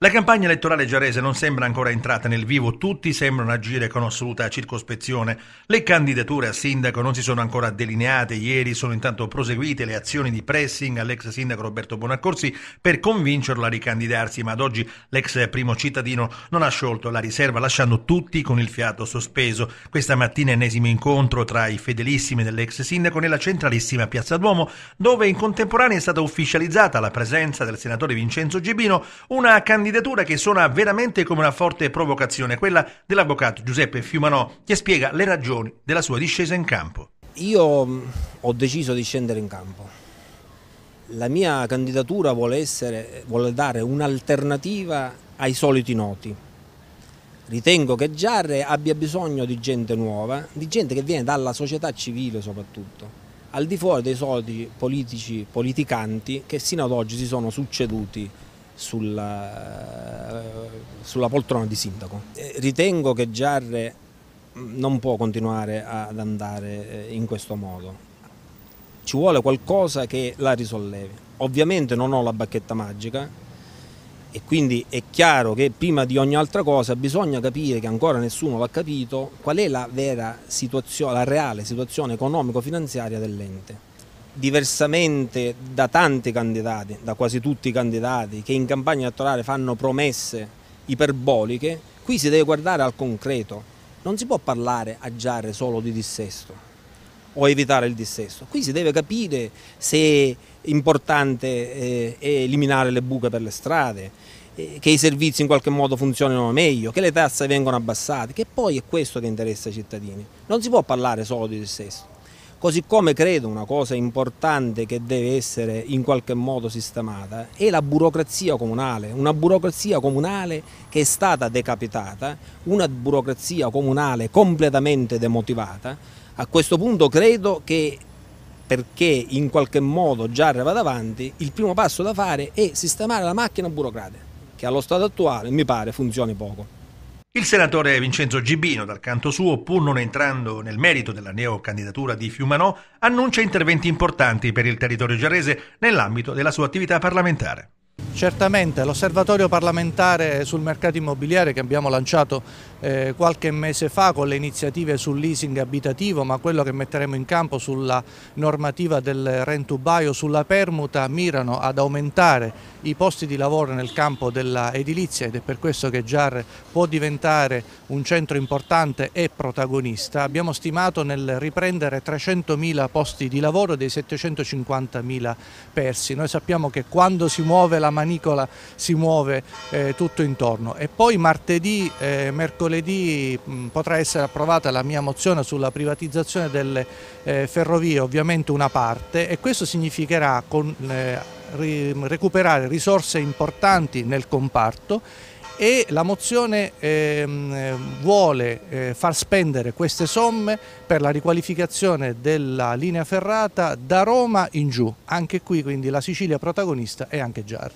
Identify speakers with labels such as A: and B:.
A: La campagna elettorale giarese non sembra ancora entrata nel vivo, tutti sembrano agire con assoluta circospezione. Le candidature a sindaco non si sono ancora delineate, ieri sono intanto proseguite le azioni di pressing all'ex sindaco Roberto Bonaccorsi per convincerlo a ricandidarsi, ma ad oggi l'ex primo cittadino non ha sciolto la riserva, lasciando tutti con il fiato sospeso. Questa mattina ennesimo incontro tra i fedelissimi dell'ex sindaco nella centralissima Piazza Duomo, dove in contemporanea è stata ufficializzata la presenza del senatore Vincenzo Gibino, una candidatura candidatura che suona veramente come una forte provocazione, quella dell'avvocato Giuseppe Fiumanò, che
B: spiega le ragioni della sua discesa in campo. Io mm, ho deciso di scendere in campo. La mia candidatura vuole, essere, vuole dare un'alternativa ai soliti noti. Ritengo che Giarre abbia bisogno di gente nuova, di gente che viene dalla società civile soprattutto, al di fuori dei soliti politici politicanti che sino ad oggi si sono succeduti sulla, sulla poltrona di sindaco. Ritengo che Giarre non può continuare ad andare eh, in questo modo. Ci vuole qualcosa che la risollevi. Ovviamente non ho la bacchetta magica e quindi è chiaro che prima di ogni altra cosa bisogna capire che ancora nessuno l'ha capito qual è la vera situazione, la reale situazione economico-finanziaria dell'ente diversamente da tanti candidati, da quasi tutti i candidati che in campagna elettorale fanno promesse iperboliche, qui si deve guardare al concreto. Non si può parlare a giare solo di dissesto o evitare il dissesto. Qui si deve capire se è importante eh, eliminare le buche per le strade, eh, che i servizi in qualche modo funzionino meglio, che le tasse vengono abbassate, che poi è questo che interessa ai cittadini. Non si può parlare solo di dissesto. Così come credo una cosa importante che deve essere in qualche modo sistemata è la burocrazia comunale, una burocrazia comunale che è stata decapitata, una burocrazia comunale completamente demotivata. A questo punto credo che perché in qualche modo già arriva davanti, il primo passo da fare è sistemare la macchina burocratica, che allo stato attuale mi pare funzioni poco.
A: Il senatore Vincenzo Gibino, dal canto suo, pur non entrando nel merito della neocandidatura di Fiumanò, annuncia interventi importanti per
C: il territorio gerese
A: nell'ambito della
C: sua attività parlamentare. Certamente l'osservatorio parlamentare sul mercato immobiliare che abbiamo lanciato eh, qualche mese fa con le iniziative sul leasing abitativo ma quello che metteremo in campo sulla normativa del rent to buy o sulla permuta mirano ad aumentare i posti di lavoro nel campo dell'edilizia ed è per questo che GIAR può diventare un centro importante e protagonista. Abbiamo stimato nel riprendere 300.000 posti di lavoro dei 750.000 persi. Noi sappiamo che quando si muove la maniera canicola si muove eh, tutto intorno. E poi martedì, eh, mercoledì mh, mm, potrà essere approvata la mia mozione sulla privatizzazione delle eh, ferrovie, ovviamente una parte, e questo significherà con, eh, ri, recuperare risorse importanti nel comparto e la mozione ehm, vuole eh, far spendere queste somme per la riqualificazione della linea ferrata da Roma in giù. Anche qui quindi la Sicilia protagonista e anche Giarre.